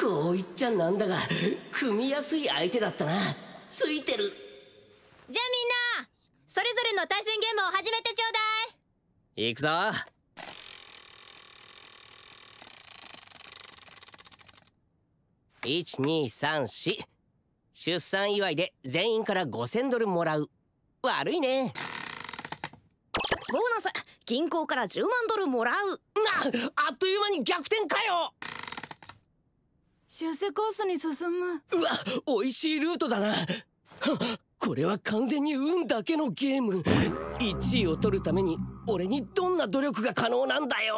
こう言っちゃなんだが組みやすい相手だったなついてるじゃあみんなそれぞれの対戦ゲームを始めてちょうだい行くぞ1234出産祝いで全員から5000ドルもらう悪いねボーナス銀行から10万ドルもらうなあっという間に逆転かよ修正コースに進むうわ美味しいルートだなこれは完全に運だけのゲーム1位を取るために俺にどんな努力が可能なんだよ